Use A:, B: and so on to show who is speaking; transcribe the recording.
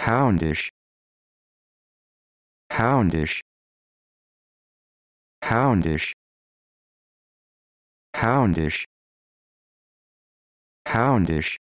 A: houndish houndish houndish houndish houndish